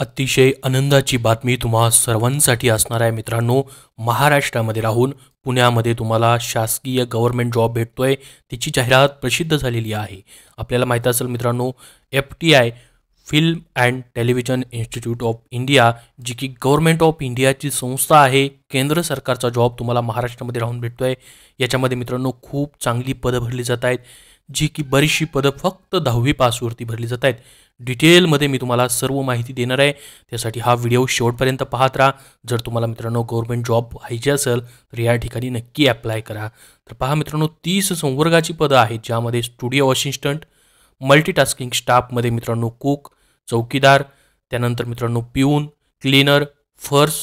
अतिशय आनंदाची बातमी तुम्हा सर्वांसाठी असणार आहे मित्रांनो महाराष्ट्रामध्ये राहून पुण्यामध्ये तुम्हाला शासकीय गव्हर्मेंट जॉब भेटतोय तिची जाहिरात प्रसिद्ध झालेली आहे आपल्याला माहीत असेल मित्रांनो F T I film and television institute of India जी की गव्हर्मेंट ऑफ इंडियाची संस्था आहे केंद्र सरकारचा जॉब तुम्हाला महाराष्ट्रामध्ये राहून भेटतोय याच्यामध्ये मित्रांनो खूप चांगली पदं भरली जात आहेत जी की बरीचशी पदं फक्त दहावी पासवरती भरली जात आहेत डिटेलमध्ये मी तुम्हाला सर्व माहिती देणार आहे त्यासाठी हा व्हिडिओ शेवटपर्यंत पाहत राहा जर तुम्हाला मित्रांनो गव्हर्मेंट जॉब पाहिजे असेल तर या ठिकाणी नक्की अप्लाय करा तर पहा मित्रांनो तीस संवर्गाची पदं आहेत ज्यामध्ये स्टुडिओ असिस्टंट मल्टीटास्किंग स्टाफमध्ये मित्रांनो कुक चौकीदार त्यानंतर मित्रांनो पिऊन क्लीनर फर्स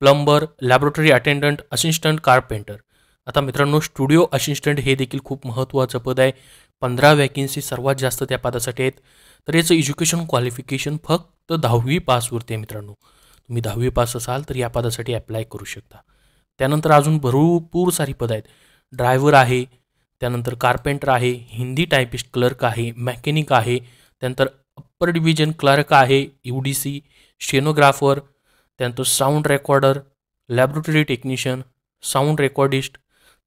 plumber laboratory attendant assistant carpenter आता मित्रांनो स्टुडिओ असिस्टंट हे देखील खूप महत्त्वाचं पद आहे पंधरा वॅकेन्सी सर्वात जास्त त्या पदासाठी आहेत तर याचं एज्युकेशन क्वालिफिकेशन फक्त दहावी पास आहे मित्रांनो तुम्ही दहावी पास असाल तर या पदासाठी अप्लाय करू शकता त्यानंतर अजून भरपूर सारी पदं आहेत ड्रायव्हर आहे त्यानंतर कार्पेंटर आहे हिंदी टायपिस्ट क्लर्क आहे मॅकॅनिक आहे त्यानंतर अप्पर डिव्हिजन क्लर्क आहे यू डी सी शेनोग्राफर त्यानंतर sound recorder laboratory technician sound recordist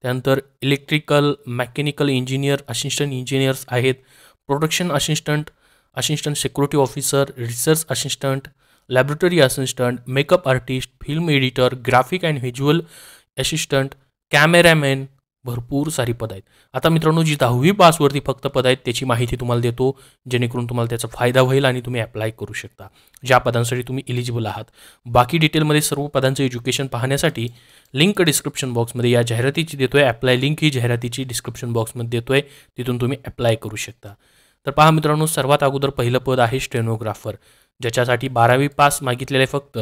त्यानंतर electrical mechanical engineer assistant engineers आहेत production assistant assistant security officer research assistant laboratory assistant makeup artist film editor graphic and visual assistant cameraman भरपूर सारी पद आहेत आता मित्रांनो जी दहावी पासवरती फक्त पद आहेत त्याची माहिती तुम्हाला देतो जेणेकरून तुम्हाला त्याचा फायदा होईल आणि तुम्ही अप्लाय करू शकता ज्या पदांसाठी तुम्ही इलिजिबल आहात बाकी डिटेलमध्ये सर्व पदांचं एज्युकेशन पाहण्यासाठी लिंक डिस्क्रिप्शन बॉक्समध्ये या जाहिरातीची आहे अप्लाय लिंक ही जाहिरातीची डिस्क्रिप्शन बॉक्समध्ये आहे तिथून तुम्ही अप्लाय करू शकता तर पहा मित्रांनो सर्वात अगोदर पहिलं पद आहे स्टेनोग्राफर ज्याच्यासाठी बारावी पास मागितलेले फक्त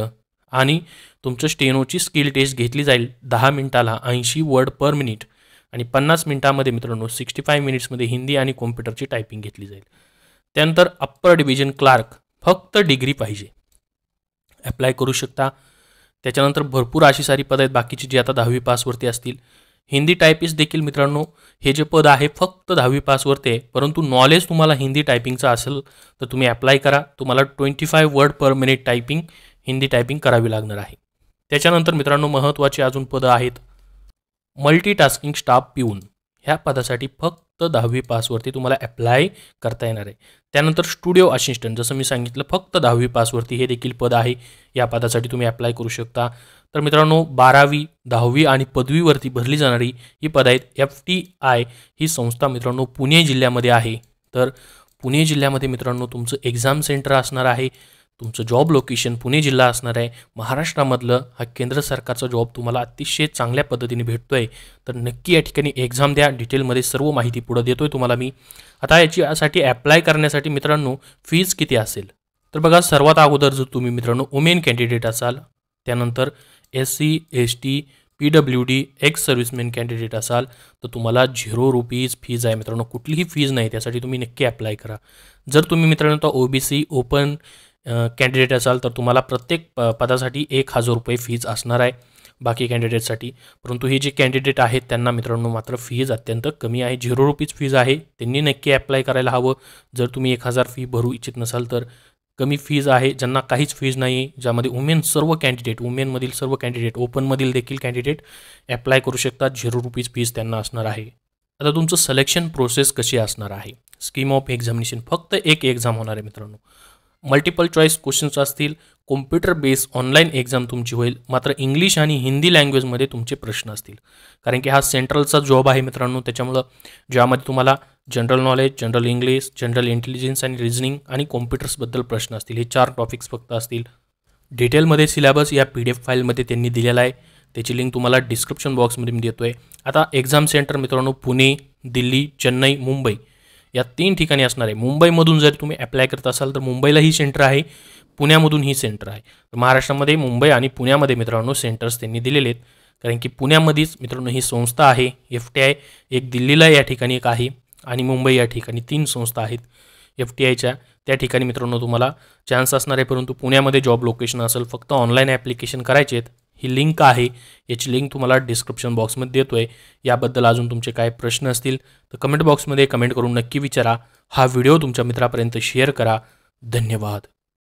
आणि तुमचं स्टेनोची स्किल टेस्ट घेतली जाईल दहा मिनिटाला ऐंशी वर्ड पर मिनिट आणि पन्नास मिनिटामध्ये मित्रांनो सिक्स्टी फाय मिनिट्समध्ये हिंदी आणि कॉम्प्युटरची टायपिंग घेतली जाईल त्यानंतर अप्पर डिव्हिजन क्लार्क फक्त डिग्री पाहिजे ॲप्लाय करू शकता त्याच्यानंतर भरपूर अशी सारी पदं आहेत बाकीची जी आता दहावी पासवरती असतील हिंदी टायपिस्ट देखील मित्रांनो हे जे पद आहे फक्त दहावी पासवरती आहे परंतु नॉलेज तुम्हाला हिंदी टायपिंगचं असेल तर तुम्ही अप्लाय करा तुम्हाला twenty five word per minute typing Hindi typing करावी लागणार आहे त्याच्यानंतर मित्रांनो महत्त्वाची अजून पदं आहेत मल्टीटास्किंग स्टाफ पिऊन ह्या पदासाठी फक्त दहावी पासवरती तुम्हाला अप्लाय करता येणार आहे त्यानंतर स्टुडिओ असिस्टंट जसं मी सांगितलं फक्त दहावी पासवरती हे देखील पद आहे या पदासाठी तुम्ही अप्लाय करू शकता तर मित्रांनो बारावी दहावी आणि पदवीवरती भरली जाणारी ही पद आहेत एफ टी आय ही संस्था मित्रांनो पुणे जिल्ह्यामध्ये आहे तर पुणे जिल्ह्यामध्ये मित्रांनो तुमचं एक्झाम सेंटर असणार आहे तुमचं जॉब लोकेशन पुणे जिल्हा असणार आहे महाराष्ट्रामधलं हा केंद्र सरकारचा जॉब तुम्हाला अतिशय चांगल्या पद्धतीने भेटतो आहे तर नक्की या ठिकाणी एक्झाम द्या डिटेलमध्ये सर्व माहिती पुढं देतो आहे तुम्हाला मी आता याच्यासाठी अप्लाय करण्यासाठी मित्रांनो फीज किती असेल तर बघा सर्वात अगोदर जर तुम्ही मित्रांनो वुमेन कॅन्डिडेट असाल त्यानंतर S C S T P W D ex serviceman candidate असाल तर तुम्हाला झिरो रुपीज फीज आहे मित्रांनो कुठलीही फीज नाही त्यासाठी तुम्ही नक्की अप्लाय करा जर तुम्ही मित्रांनो तर O B C open candidate असाल तर तुम्हाला प्रत्येक पदासाठी एक हजार रुपये फीज असणार आहे बाकी कॅन्डिडेटसाठी परंतु हे जे कॅन्डिडेट आहेत त्यांना मित्रांनो मात्र फीज अत्यंत कमी आहे झिरो रुपीज फीज आहे त्यांनी नक्की अप्लाय करायला हवं जर तुम्ही एक हजार फी भरू इच्छित नसाल तर कमी फीज आहे ज्यांना काहीच फीज नाही ज्यामध्ये वुमेन सर्व कॅन्डिडेट वुमेनमधील सर्व कॅन्डिडेट ओपनमधील देखील कॅन्डिडेट अप्लाय करू शकतात झिरो रुपीज फीज त्यांना असणार आहे आता तुमचं सिलेक्शन प्रोसेस कशी असणार आहे स्कीम ऑफ एक्झामिनेशन फक्त एक एक्झाम होणार आहे मित्रांनो मल्टिपल चॉईस क्वेश्चन्स असतील कॉम्प्युटर बेस ऑनलाईन एक्झाम तुमची होईल मात्र इंग्लिश आणि हिंदी लँग्वेजमध्ये तुमचे प्रश्न असतील कारण की हा सेंट्रलचा जॉब आहे मित्रांनो त्याच्यामुळं ज्यामध्ये तुम्हाला general knowledge general English general intelligence आणि रिजनिंग आणि कॉम्प्युटर्सबद्दल प्रश्न असतील हे चार टॉपिक्स फक्त असतील डिटेलमध्ये सिलेबस या पी डी एफ फाईलमध्ये त्यांनी दिलेला आहे त्याची लिंक तुम्हाला डिस्क्रिप्शन बॉक्समध्ये मी देतो आहे आता एक्झाम सेंटर मित्रांनो पुणे दिल्ली चेन्नई मुंबई या तीन ठिकाणी असणार आहे मुंबईमधून जर तुम्ही अप्लाय करत असाल तर मुंबईला ही सेंटर आहे पुण्यामधून ही सेंटर आहे तर महाराष्ट्रामध्ये मुंबई आणि पुण्यामध्ये मित्रांनो सेंटर्स त्यांनी दिलेले आहेत कारण की पुण्यामध्येच मित्रांनो ही संस्था आहे एफ टी आय एक दिल्लीला या ठिकाणी एक आहे आणि मुंबई या ठिकाणी तीन संस्था आहेत एफ टी आयच्या त्या ठिकाणी मित्रांनो तुम्हाला चान्स असणार आहे परंतु पुण्यामध्ये जॉब लोकेशन असेल फक्त ऑनलाईन ॲप्लिकेशन करायचे आहेत ही लिंक आहे याची लिंक तुम्हाला डिस्क्रिप्शन बॉक्समध्ये देतो आहे याबद्दल अजून तुमचे काय प्रश्न असतील तर कमेंट बॉक्समध्ये कमेंट करून नक्की विचारा हा व्हिडिओ तुमच्या मित्रापर्यंत शेअर करा धन्यवाद